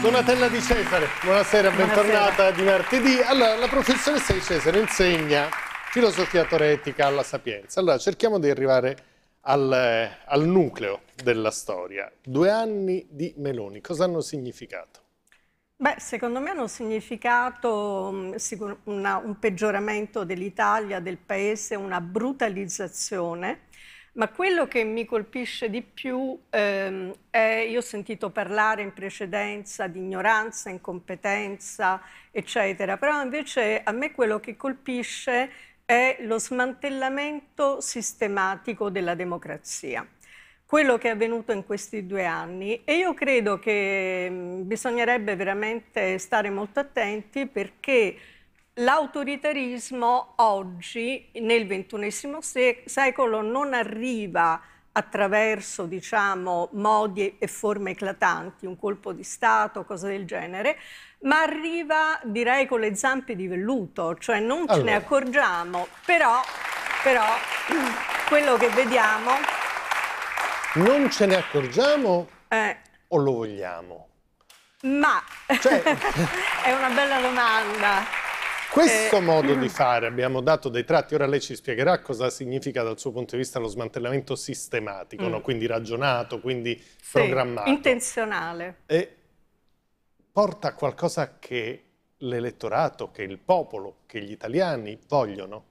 Donatella Di Cesare, buonasera, buonasera, bentornata di martedì. Allora, la professoressa Di Cesare insegna filosofia teoretica alla Sapienza. Allora, cerchiamo di arrivare al, eh, al nucleo della storia. Due anni di Meloni, cosa hanno significato? Beh, secondo me hanno significato mm, una, un peggioramento dell'Italia, del paese, una brutalizzazione ma quello che mi colpisce di più ehm, è, io ho sentito parlare in precedenza di ignoranza, incompetenza, eccetera, però invece a me quello che colpisce è lo smantellamento sistematico della democrazia quello che è avvenuto in questi due anni e io credo che mm, bisognerebbe veramente stare molto attenti perché l'autoritarismo oggi, nel XXI secolo, non arriva attraverso diciamo, modi e forme eclatanti, un colpo di Stato, cose del genere, ma arriva direi con le zampe di velluto, cioè non allora. ce ne accorgiamo, però, però quello che vediamo... Non ce ne accorgiamo eh. o lo vogliamo? Ma cioè... è una bella domanda. Questo eh, modo di mm. fare, abbiamo dato dei tratti, ora lei ci spiegherà cosa significa dal suo punto di vista lo smantellamento sistematico, mm. no? quindi ragionato, quindi sì, programmato. intenzionale. E porta a qualcosa che l'elettorato, che il popolo, che gli italiani vogliono?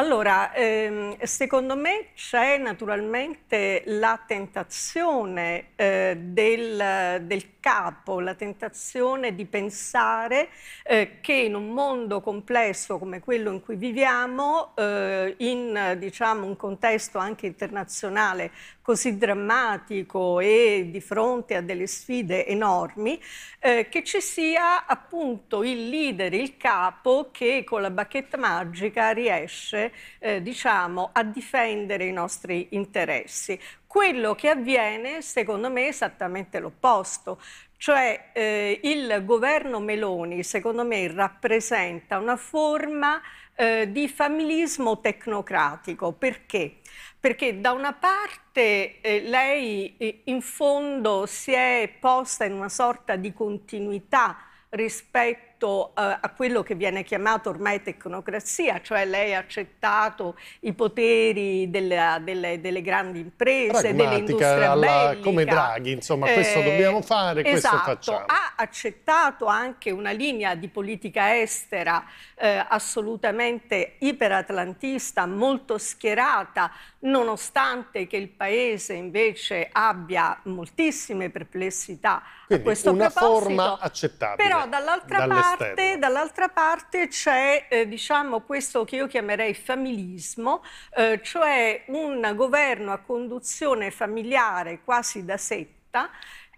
Allora, ehm, secondo me c'è naturalmente la tentazione eh, del, del, capo, la tentazione di pensare eh, che in un mondo complesso come quello in cui viviamo, eh, in diciamo, un contesto anche internazionale così drammatico e di fronte a delle sfide enormi, eh, che ci sia appunto il leader, il capo che con la bacchetta magica riesce eh, diciamo, a difendere i nostri interessi. Quello che avviene, secondo me, è esattamente l'opposto. Cioè eh, il governo Meloni, secondo me, rappresenta una forma eh, di familismo tecnocratico. Perché? Perché da una parte eh, lei eh, in fondo si è posta in una sorta di continuità rispetto rispetto a, eh, a quello che viene chiamato ormai tecnocrazia, cioè lei ha accettato i poteri della, delle, delle, grandi imprese, dell'industria bellica. Come Draghi, insomma, eh, questo dobbiamo fare, esatto, questo facciamo. Ha accettato anche una linea di politica estera eh, assolutamente iperatlantista, molto schierata, nonostante che il Paese invece abbia moltissime perplessità Quindi a questo una forma accettabile. Però dall'altra parte, dall parte c'è eh, diciamo, questo che io chiamerei familismo, eh, cioè un governo a conduzione familiare quasi da setta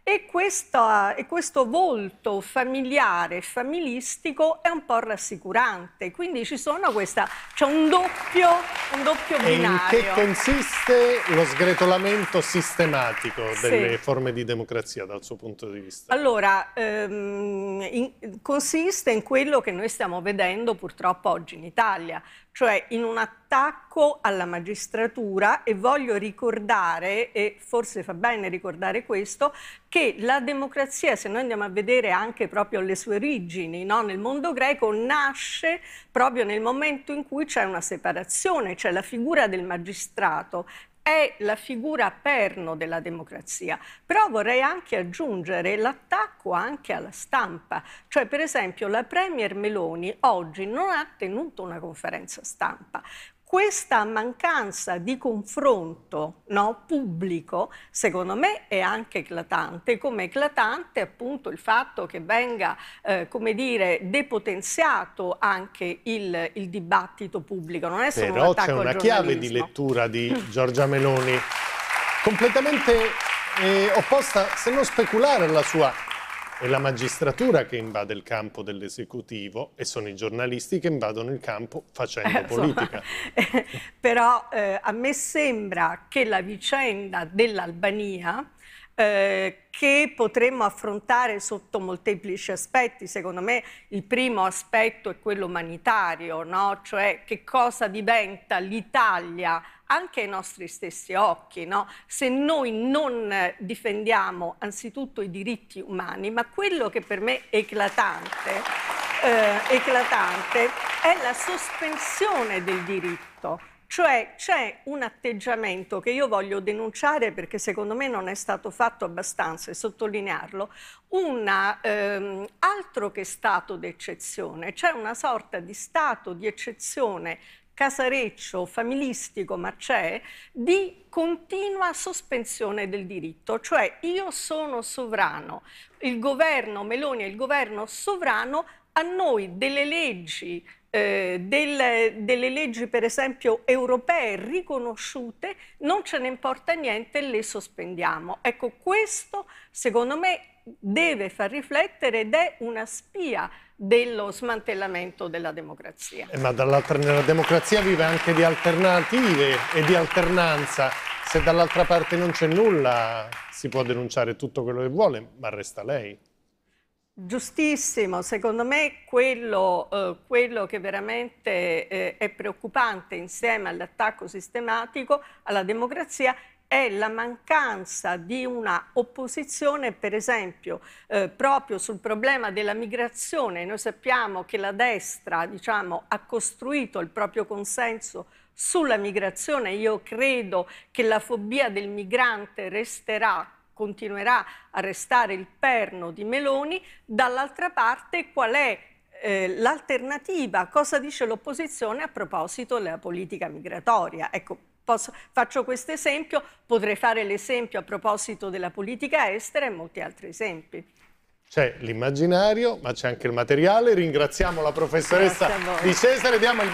e, questa, e, questo volto familiare, familistico, è un po' rassicurante. Quindi ci sono questa, c'è un doppio, un doppio binario. E in che consiste lo sgretolamento sistematico delle sì. forme di democrazia dal suo punto di vista? Allora, ehm, in, consiste in quello che noi stiamo vedendo purtroppo oggi in Italia, cioè in un attacco alla magistratura e voglio ricordare, e forse fa bene ricordare questo, che la democrazia, se noi andiamo a vedere anche proprio le sue origini no? nel mondo greco, nasce proprio nel momento in cui c'è una separazione, c'è la figura del magistrato è la figura perno della democrazia, però vorrei anche aggiungere l'attacco anche alla stampa, cioè per esempio la Premier Meloni oggi non ha tenuto una conferenza stampa, questa mancanza di confronto no, pubblico, secondo me, è anche eclatante, come eclatante appunto il fatto che venga, eh, come dire, depotenziato anche il, il, dibattito pubblico. Non è solo Però un attacco c'è una chiave di lettura di Giorgia Meloni completamente eh, opposta, se non speculare alla sua. È la magistratura che invade il campo dell'esecutivo e sono i giornalisti che invadono il campo facendo eh, politica. Insomma, però eh, a me sembra che la vicenda dell'Albania eh, che potremmo affrontare sotto molteplici aspetti. Secondo me il primo aspetto è quello umanitario, no? cioè che cosa diventa l'Italia anche ai nostri stessi occhi, no? se noi non difendiamo anzitutto i diritti umani, ma quello che per me è eclatante, eh, eclatante è la sospensione del diritto. Cioè c'è un atteggiamento che io voglio denunciare perché secondo me non è stato fatto abbastanza e sottolinearlo, un ehm, altro che stato d'eccezione, c'è una sorta di stato di eccezione casareccio, familistico, ma c'è, di continua sospensione del diritto, cioè io sono sovrano, il governo Meloni è il governo sovrano, a noi delle leggi, eh, del, delle leggi per esempio europee riconosciute, non ce ne importa niente, le sospendiamo. Ecco, questo secondo me deve far riflettere ed è una spia dello smantellamento della democrazia. Eh, ma nella democrazia vive anche di alternative e di alternanza. Se dall'altra parte non c'è nulla, si può denunciare tutto quello che vuole, ma resta lei. Giustissimo, secondo me quello, eh, quello che veramente eh, è preoccupante insieme all'attacco sistematico alla democrazia è la mancanza di una opposizione, per esempio, eh, proprio sul problema della migrazione. Noi sappiamo che la destra diciamo, ha costruito il proprio consenso sulla migrazione. Io credo che la fobia del migrante resterà continuerà a restare il perno di Meloni, dall'altra parte qual è eh, l'alternativa, cosa dice l'opposizione a proposito della politica migratoria. Ecco, Posso, faccio questo esempio, potrei fare l'esempio a proposito della politica estera e molti altri esempi. C'è l'immaginario, ma c'è anche il materiale. Ringraziamo la professoressa di Cesare. Diamo il